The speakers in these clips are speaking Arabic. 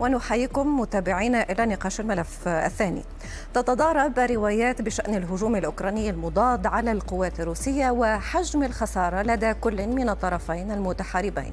ونحييكم متابعينا إلى نقاش الملف الثاني تتضارب روايات بشأن الهجوم الأوكراني المضاد على القوات الروسية وحجم الخسارة لدى كل من الطرفين المتحاربين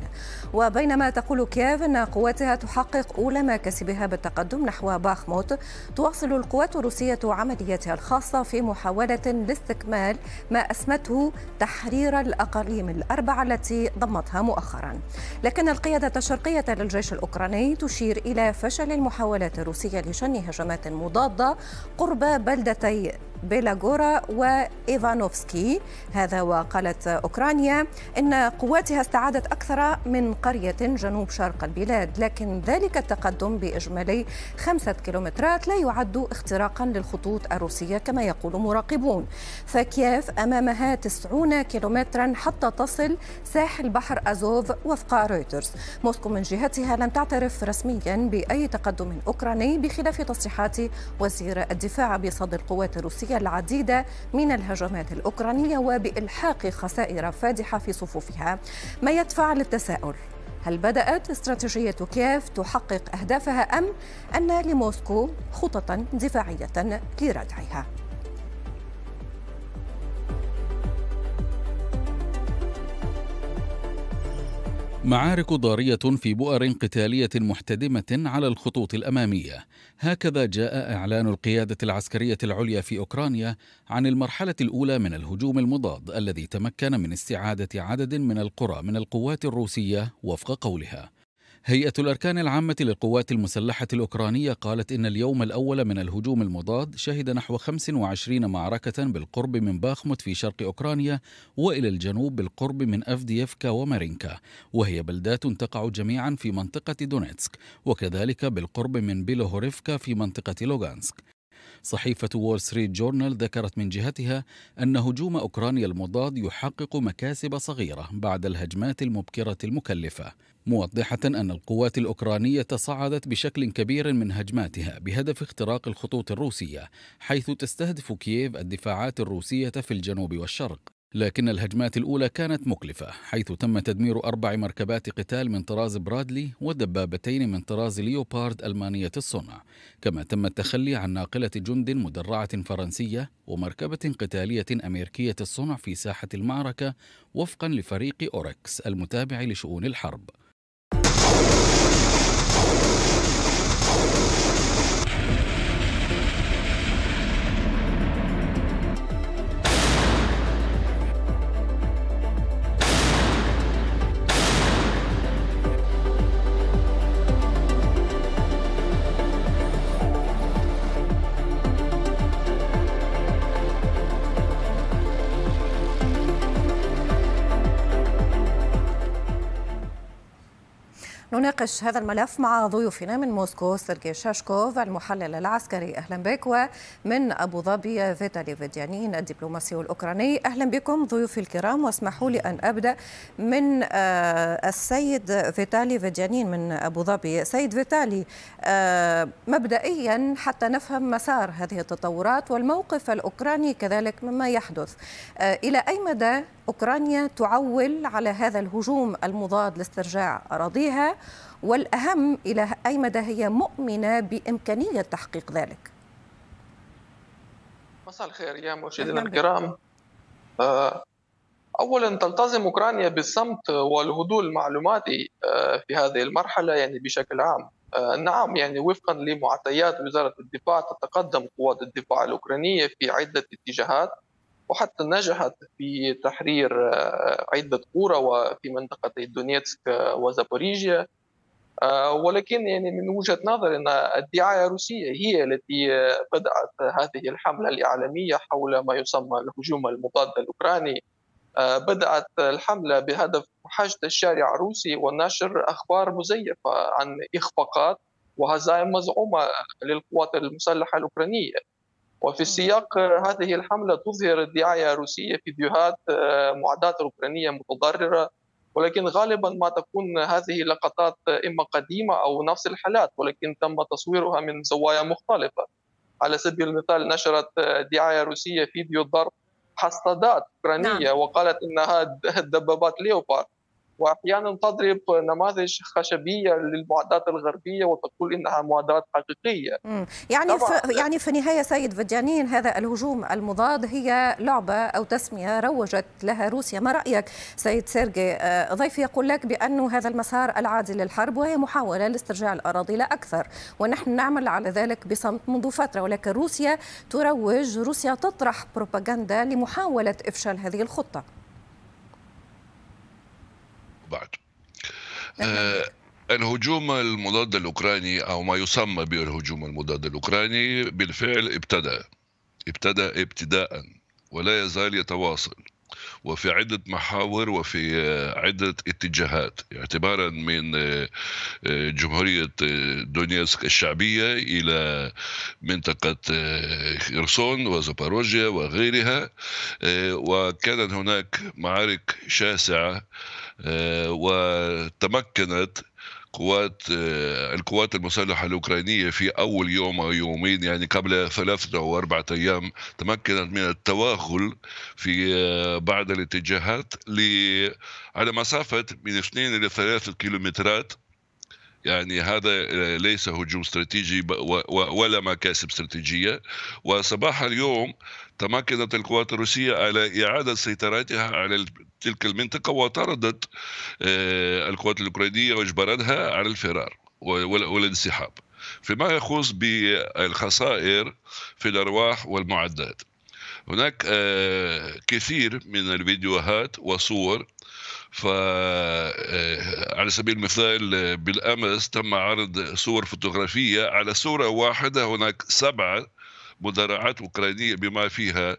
وبينما تقول كييف أن قواتها تحقق أولى مكاسبها بالتقدم نحو باخموت تواصل القوات الروسية عملياتها الخاصة في محاولة لاستكمال ما أسمته تحرير الأقاليم الأربعة التي ضمتها مؤخرا لكن القيادة الشرقية للجيش الأوكراني تشير إلى إلى فشل المحاولات الروسية لشن هجمات مضادة قرب بلدتي بيلاغورا وإيفانوفسكي هذا وقالت أوكرانيا إن قواتها استعادت أكثر من قرية جنوب شرق البلاد لكن ذلك التقدم بإجمالي خمسة كيلومترات لا يعد اختراقا للخطوط الروسية كما يقول مراقبون فكييف أمامها 90 كيلومترا حتى تصل ساحل بحر أزوف وفق رويترز موسكو من جهتها لم تعترف رسميا بأي تقدم أوكراني بخلاف تصريحات وزير الدفاع بصد القوات الروسية العديد من الهجمات الأوكرانية وبإلحاق خسائر فادحة في صفوفها ما يدفع للتساؤل هل بدأت استراتيجية كييف تحقق أهدافها أم أن لموسكو خططا دفاعية لردعها؟ معارك ضارية في بؤر قتالية محتدمة على الخطوط الأمامية هكذا جاء إعلان القيادة العسكرية العليا في أوكرانيا عن المرحلة الأولى من الهجوم المضاد الذي تمكن من استعادة عدد من القرى من القوات الروسية وفق قولها هيئة الأركان العامة للقوات المسلحة الأوكرانية قالت إن اليوم الأول من الهجوم المضاد شهد نحو 25 معركة بالقرب من باخموت في شرق أوكرانيا وإلى الجنوب بالقرب من أفديفكا ومارينكا وهي بلدات تقع جميعا في منطقة دونيتسك وكذلك بالقرب من بيلوهوريفكا في منطقة لوغانسك صحيفة وول ستريت جورنال ذكرت من جهتها أن هجوم أوكرانيا المضاد يحقق مكاسب صغيرة بعد الهجمات المبكرة المكلفة موضحة أن القوات الأوكرانية صعدت بشكل كبير من هجماتها بهدف اختراق الخطوط الروسية حيث تستهدف كييف الدفاعات الروسية في الجنوب والشرق لكن الهجمات الأولى كانت مكلفة حيث تم تدمير أربع مركبات قتال من طراز برادلي ودبابتين من طراز ليوبارد ألمانية الصنع كما تم التخلي عن ناقلة جند مدرعة فرنسية ومركبة قتالية أمريكية الصنع في ساحة المعركة وفقا لفريق أوركس المتابع لشؤون الحرب نناقش هذا الملف مع ضيوفنا من موسكو سيرجي شاشكوف المحلل العسكري أهلا بك ومن أبو ظبي فيتالي فيديانين الدبلوماسي الأوكراني أهلا بكم ضيوفي الكرام واسمحوا لي أن أبدأ من آه، السيد فيتالي فيديانين من أبو ظبي سيد فيتالي آه، مبدئيا حتى نفهم مسار هذه التطورات والموقف الأوكراني كذلك مما يحدث آه، إلى أي مدى أوكرانيا تعول على هذا الهجوم المضاد لاسترجاع أراضيها والأهم إلى أي مدى هي مؤمنة بإمكانية تحقيق ذلك مساء الخير يا مشاهدينا الكرام آه، اولا تلتزم اوكرانيا بالصمت والهدوء المعلوماتي آه، في هذه المرحله يعني بشكل عام آه، نعم يعني وفقا لمعطيات وزاره الدفاع تتقدم قوات الدفاع الاوكرانيه في عده اتجاهات وحتى نجحت في تحرير عده قرى وفي منطقتي دونيتسك وزابوريجيا آه، ولكن يعني من وجهه نظري ان الدعايه الروسيه هي التي بدات هذه الحمله الاعلاميه حول ما يسمى الهجوم المضاد الاوكراني آه، بدات الحمله بهدف حشد الشارع الروسي ونشر اخبار مزيفه عن اخفاقات وهزائم مزعومه للقوات المسلحه الاوكرانيه وفي السياق هذه الحمله تظهر الدعايه الروسيه فيديوهات آه، معدات اوكرانيه متضرره ولكن غالبا ما تكون هذه لقطات إما قديمة أو نفس الحالات ولكن تم تصويرها من زوايا مختلفة على سبيل المثال نشرت دعاية روسية فيديو ضرب حصادات أوكرانية نعم. وقالت إنها دبابات ليوبارد واحيانا تضرب نماذج خشبيه للمعدات الغربيه وتقول انها معدات حقيقيه. يعني ف... يعني في النهايه سيد فجانين هذا الهجوم المضاد هي لعبه او تسميه روجت لها روسيا، ما رايك سيد سيرجي آه، ضيفي يقول لك بانه هذا المسار العادي للحرب وهي محاوله لاسترجاع الاراضي لا اكثر، ونحن نعمل على ذلك بصمت منذ فتره ولكن روسيا تروج، روسيا تطرح بروباغندا لمحاوله افشال هذه الخطه. بعد آه، الهجوم المضاد الاوكراني او ما يسمى بالهجوم المضاد الاوكراني بالفعل ابتدى ابتدى ابتداء ولا يزال يتواصل وفي عدة محاور وفي آه، عدة اتجاهات اعتبارا من آه، آه، جمهورية دونيسك الشعبية إلى منطقة خرسون وزباروجيا وغيرها وكانت هناك معارك شاسعة وتمكنت قوات آه، القوات المسلحة الأوكرانية في أول يوم أو يومين يعني قبل ثلاثة أو أربعة أيام تمكنت من التوغل في آه، بعض الاتجاهات على مسافة من 2 إلى 3 كيلومترات يعني هذا آه، ليس هجوم استراتيجي ولا مكاسب استراتيجيه وصباح اليوم تمكنت القوات الروسية على إعادة سيطرتها على تلك المنطقة وطردت آه، القوات الأوكرانية وأجبرتها على الفرار والانسحاب فيما يخص بالخسائر في الأرواح والمعدات هناك آه، كثير من الفيديوهات وصور فعلى آه، آه، سبيل المثال آه، بالامس تم عرض صور فوتوغرافيه على صوره واحده هناك سبعه مدرعات أوكرانية بما فيها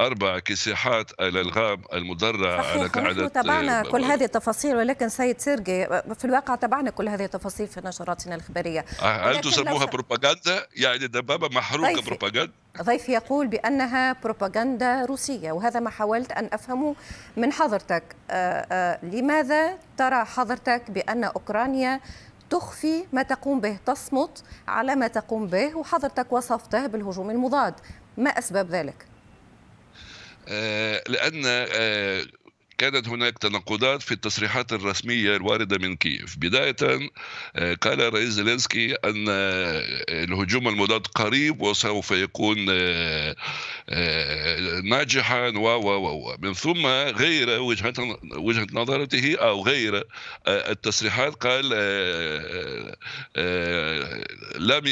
أربع كساحات الألغام المدرعة على على نحن تابعنا آه، كل هذه التفاصيل ولكن سيد سيرجي في الواقع تابعنا كل هذه التفاصيل في نشراتنا الإخبارية أه، هل تسموها لو... بروباغندا؟ يعني دبابة محروقة ضيفي. بروباغندا؟ ضيفي يقول بأنها بروباغندا روسية وهذا ما حاولت أن أفهمه من حضرتك آآ أه، آآ لماذا ترى حضرتك بأن أوكرانيا تخفي ما تقوم به تصمت على ما تقوم به وحضرتك وصفته بالهجوم المضاد ما أسباب ذلك؟ آه، لأن آه، كانت هناك تناقضات في التصريحات الرسمية الواردة من كييف بداية آه، قال الرئيس زيلينسكي أن آه، الهجوم المضاد قريب وسوف يكون آه، ناجحا و و و من ثم غير وجهة وجهة نظرته أو غير التصريحات قال لم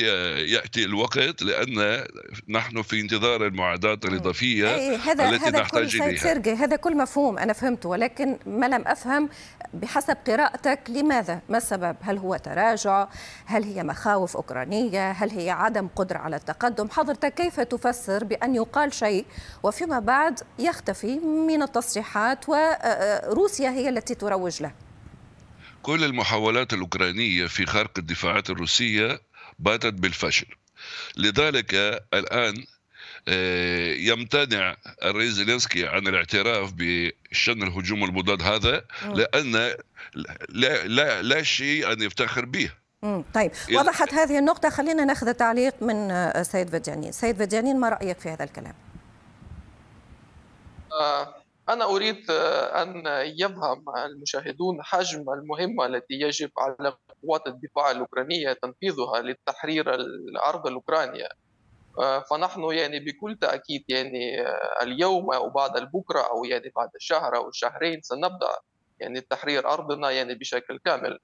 يأتي الوقت لأن نحن في انتظار المعادات الإضافية إيه، إيه، التي هذا نحتاج إليها هذا كل مفهوم أنا فهمت فهمت ولكن ما لم أفهم بحسب قراءتك لماذا ما السبب هل هو تراجع هل هي مخاوف أوكرانية هل هي عدم قدرة على التقدم حضرتك كيف تفسر بأن يقال شيء وفيما بعد يختفي من التصريحات وروسيا هي التي تروج له كل المحاولات الأوكرانية في خرق الدفاعات الروسية باتت بالفشل لذلك الآن آه، يمتنع الرئيس زيلينسكي عن الاعتراف بشن الهجوم المضاد هذا لان لا لا, لا شيء ان يفتخر به طيب يعني وضحت هذه النقطة خلينا ناخذ تعليق من آه، سيد فدجانين سيد فدجانين ما رأيك في هذا الكلام آه، أنا أريد أن يفهم المشاهدون حجم المهمة التي يجب على قوات الدفاع الأوكرانية تنفيذها لتحرير الأرض الأوكرانية آه، فنحن يعني بكل تاكيد يعني آه، اليوم او بعد البكره او يعني بعد الشهر او الشهرين سنبدا يعني تحرير ارضنا يعني بشكل كامل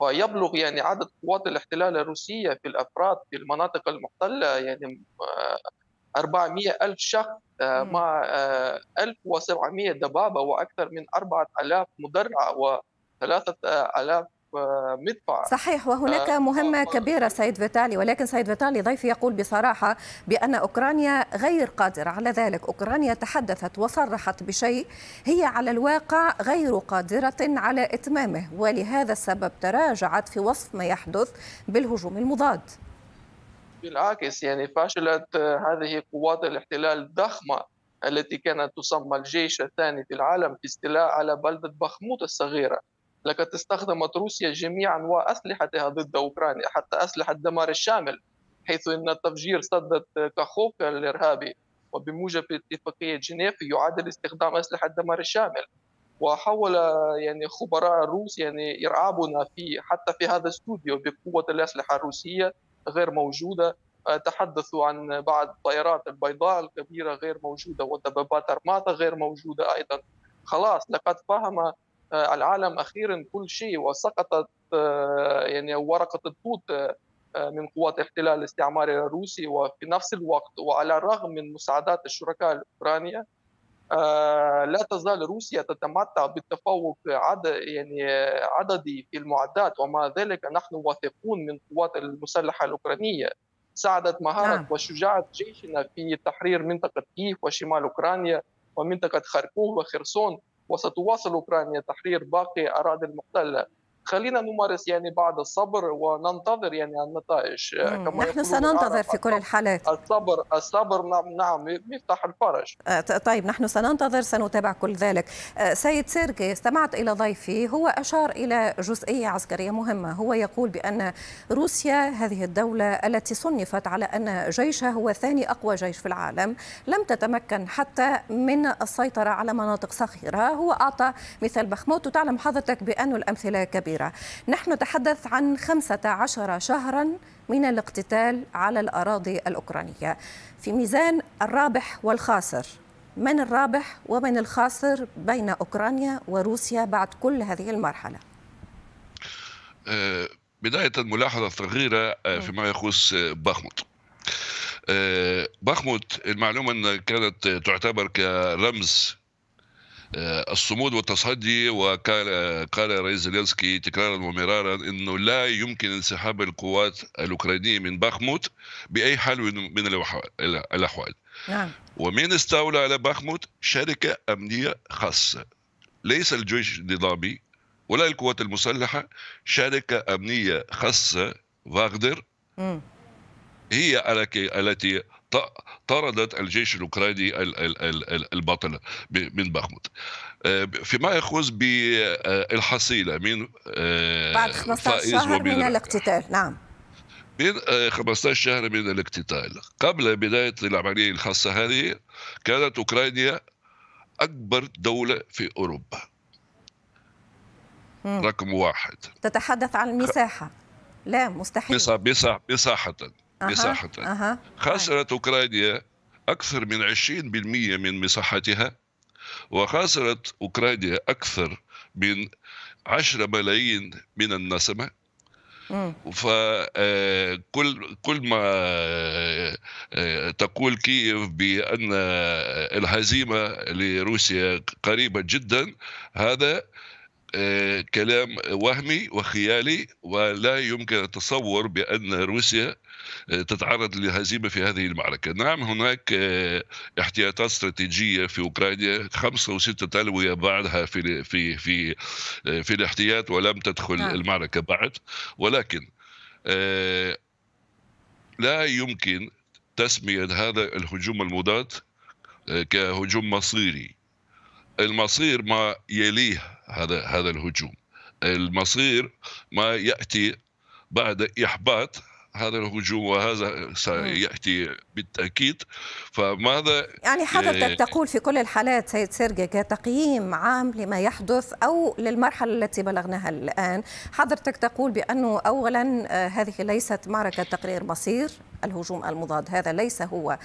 ويبلغ يعني عدد قوات الاحتلال الروسيه في الافراد في المناطق المحتله يعني 400 آه، ألف شخص مع 1700 دبابة وأكثر من 4000 مدرعة و 3000 مدفع صحيح وهناك آه، مهمة آه، كبيرة آه. سيد فيتالي ولكن سيد فيتالي ضيفي يقول بصراحة بأن أوكرانيا غير قادرة على ذلك أوكرانيا تحدثت وصرحت بشيء هي على الواقع غير قادرة على إتمامه ولهذا السبب تراجعت في وصف ما يحدث بالهجوم المضاد بالعكس يعني فشلت هذه قوات الاحتلال الضخمة التي كانت تسمى الجيش الثاني في العالم في استيلاء على بلدة بخموت الصغيرة لقد استخدمت روسيا جميع انواع اسلحتها ضد اوكرانيا حتى اسلحه دمار الشامل حيث ان تفجير سدد كاخوفكا الارهابي وبموجب اتفاقيه جنيف يعادل استخدام اسلحه دمار الشامل وحاول يعني خبراء الروس يعني ارعابنا في حتى في هذا الاستوديو بقوه الاسلحه الروسيه غير موجوده تحدثوا عن بعض الطائرات البيضاء الكبيره غير موجوده ودبابات ارماتا غير موجوده ايضا خلاص لقد فهم آه، العالم اخيرا كل شيء وسقطت آه، يعني ورقه التوت آه، من قوات الاحتلال الاستعماري الروسي وفي نفس الوقت وعلى الرغم من مساعدات الشركاء الاوكرانيه لا تزال روسيا تتمتع بالتفوق عدد يعني عددي في المعدات ومع ذلك نحن واثقون من القوات المسلحه الاوكرانيه ساعدت مهارة نعم. وشجاعة جيشنا في تحرير منطقة كيف وشمال أوكرانيا ومنطقة خاركوف وخرسون وستواصل أوكرانيا تحرير باقي أراضي المحتلة خلينا نمارس يعني بعض الصبر وننتظر يعني النتائج آه، كما نحن سننتظر في كل الحالات الصبر الصبر نعم نعم يفتح الفرج آه، طيب نحن سننتظر سنتابع كل ذلك آه، سيد سيركي استمعت إلى ضيفي هو أشار إلى جزئية عسكرية مهمة هو يقول بأن روسيا هذه الدولة التي صنفت على أن جيشها هو ثاني أقوى جيش في العالم لم تتمكن حتى من السيطرة على مناطق صخيرة هو أعطى مثال بخموت وتعلم حضرتك بأن الأمثلة كبيرة الأخيرة نحن نتحدث عن 15 شهرا من الاقتتال على الأراضي الأوكرانية في ميزان الرابح والخاسر من الرابح ومن الخاسر بين أوكرانيا وروسيا بعد كل هذه المرحلة آه، بداية ملاحظة صغيرة آه، نعم. فيما يخص آه، باخموت باخموت المعلومة أن كانت تعتبر كرمز آه، الصمود والتصدي وقال قال الرئيس زيلينسكي تكرارا ومرارا انه لا يمكن انسحاب القوات الاوكرانيه من باخموت باي حال من الاحوال نعم. ومن استولى على باخموت شركه امنيه خاصه ليس الجيش النظامي ولا القوات المسلحه شركه امنيه خاصه فاغدر هي التي طردت الجيش الاوكراني البطل من باخمود آه، فيما يخص بالحصيله آه، من آه، بعد 15 شهر من الاقتتال نعم من 15 شهر من الاقتتال قبل بداية العملية الخاصة هذه كانت أوكرانيا أكبر دولة في أوروبا مم. رقم واحد تتحدث عن المساحة لا مستحيل مساحة مساحة مساحتها خسرت طيب. أوكرانيا أكثر من 20% من مساحتها وخسرت أوكرانيا أكثر من 10 ملايين من النسمة فكل آه، كل ما آه، تقول كييف بان آه، الهزيمه لروسيا قريبه جدا هذا آه، كلام وهمي وخيالي ولا يمكن التصور بأن روسيا آه، تتعرض لهزيمه في هذه المعركة نعم هناك آه، احتياطات استراتيجية في أوكرانيا خمسة وستة تلوية بعدها في, في, في, في الاحتياط ولم تدخل نعم. المعركة بعد ولكن لا يمكن تسمية هذا الهجوم المضاد كهجوم مصيري المصير ما يليه هذا هذا الهجوم المصير ما ياتي بعد احباط هذا الهجوم وهذا سياتي بالتاكيد فماذا يعني حضرتك إيه. تقول في كل الحالات سيد سيرجي كتقييم عام لما يحدث او للمرحله التي بلغناها الان حضرتك تقول بانه اولا آه، هذه ليست معركه تقرير مصير الهجوم المضاد هذا ليس هو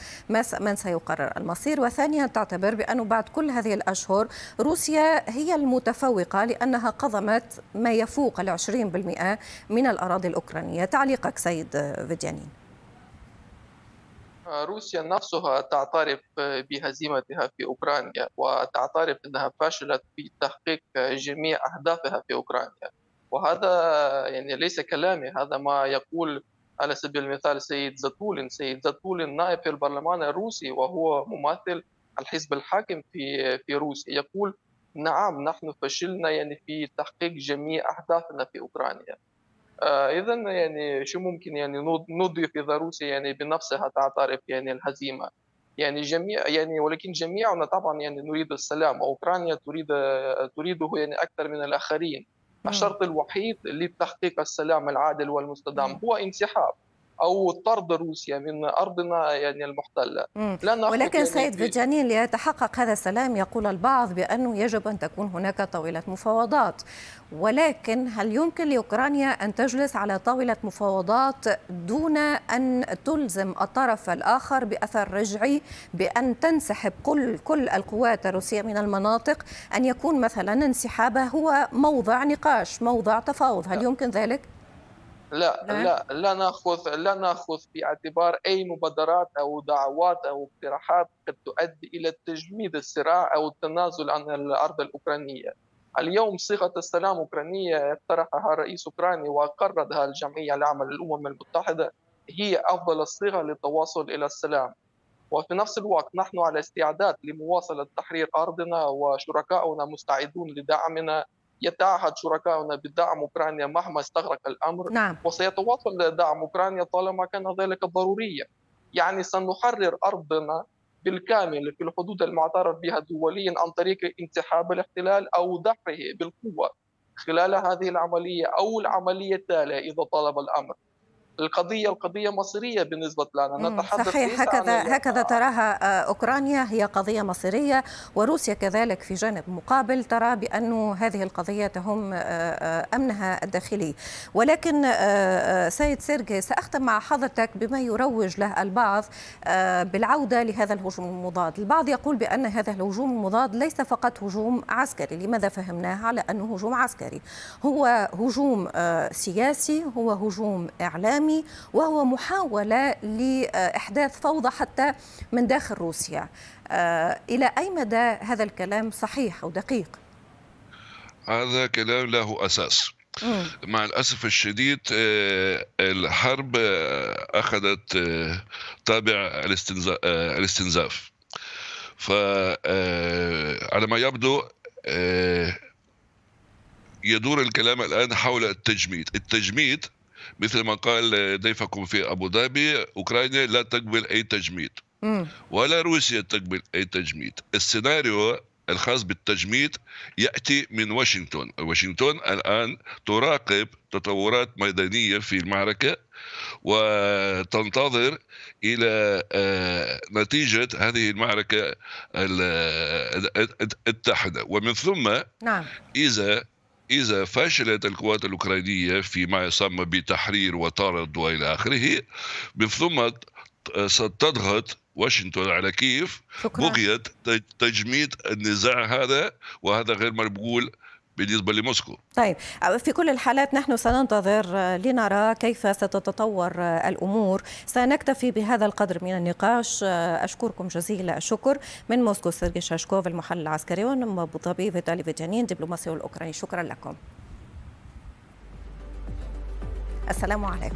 من سيقرر المصير وثانيا تعتبر بأنه بعد كل هذه الأشهر روسيا هي المتفوقة لأنها قضمت ما يفوق العشرين بالمئة من الأراضي الأوكرانية تعليقك سيد آه، فيديانين روسيا نفسها تعترف بهزيمتها في اوكرانيا وتعترف انها فشلت في تحقيق جميع اهدافها في اوكرانيا وهذا يعني ليس كلامي هذا ما يقول على سبيل المثال سيد زاتولين سيد زاتولين نائب في البرلمان الروسي وهو ممثل الحزب الحاكم في في روسيا يقول نعم نحن فشلنا يعني في تحقيق جميع اهدافنا في اوكرانيا آه، اذا يعني شو ممكن يعني نضيف اذا روسيا يعني بنفسها تعترف يعني الهزيمه يعني جميع يعني ولكن جميعنا طبعا يعني نريد السلام واوكرانيا تريد تريده يعني اكثر من الاخرين نعم. الشرط الوحيد لتحقيق السلام العادل والمستدام نعم. هو انسحاب او طرد روسيا من ارضنا يعني المحتله لن ولكن سيد فيجانين ليتحقق هذا السلام يقول البعض بانه يجب ان تكون هناك طاوله مفاوضات ولكن هل يمكن لاوكرانيا ان تجلس على طاوله مفاوضات دون ان تلزم الطرف الاخر باثر رجعي بان تنسحب كل كل القوات الروسيه من المناطق ان يكون مثلا انسحابه هو موضع نقاش موضع تفاوض هل يمكن ذلك لا لا لا ناخذ لا ناخذ في اعتبار اي مبادرات او دعوات او اقتراحات قد تؤدي الى تجميد الصراع او التنازل عن الارض الاوكرانيه. اليوم صيغه السلام الاوكرانيه اقترحها الرئيس الاوكراني وقررها الجمعيه العامه للامم المتحده هي افضل الصيغه للتواصل الى السلام. وفي نفس الوقت نحن على استعداد لمواصله تحرير ارضنا وشركاؤنا مستعدون لدعمنا يتعهد شركاؤنا بدعم اوكرانيا مهما استغرق الامر نعم. وسيتواصل دعم اوكرانيا طالما كان ذلك ضروريا يعني سنحرر ارضنا بالكامل في الحدود المعترف بها دوليا عن طريق انسحاب الاحتلال او دحره بالقوه خلال هذه العمليه او العمليه التاليه اذا طلب الامر القضيه القضيه مصيريه بالنسبه لنا نتحدث صحيح هكذا هكذا تراها آه، اوكرانيا هي قضيه مصيريه وروسيا كذلك في جانب مقابل ترى بانه هذه القضيه تهم آه، آه، امنها الداخلي ولكن سيد سيرجي ساختم مع حضرتك بما يروج له البعض بالعوده لهذا الهجوم المضاد البعض يقول بان هذا الهجوم المضاد ليس فقط هجوم عسكري لماذا فهمناه على انه هجوم عسكري هو هجوم سياسي هو هجوم اعلامي العالمي وهو محاولة لإحداث فوضى حتى من داخل روسيا آه، إلى أي مدى هذا الكلام صحيح أو دقيق؟ هذا كلام له أساس مع الأسف الشديد آه، الحرب آه، أخذت طابع الاستنزاف فعلى ما يبدو يدور الكلام الآن حول التجميد التجميد مثل ما قال ضيفكم في أبو ظبي أوكرانيا لا تقبل أي تجميد ولا روسيا تقبل أي تجميد السيناريو الخاص بالتجميد ياتي من واشنطن، واشنطن الان تراقب تطورات ميدانيه في المعركه وتنتظر الى نتيجه هذه المعركه التحده ومن ثم نعم. اذا إذا فشلت القوات الأوكرانية فيما يسمى بتحرير وطرد وإلى آخره ثم ستضغط واشنطن على كيف بغيت تجميد النزاع هذا وهذا غير مقبول بالنسبة لموسكو طيب في كل الحالات نحن سننتظر آه، لنرى كيف ستتطور آه، الأمور سنكتفي بهذا القدر من النقاش آه، أشكركم جزيل الشكر من موسكو سيرجي شاشكوف المحلل العسكري ومن أبو ظبي فيتالي فيتانين دبلوماسي الأوكراني شكرا لكم السلام عليكم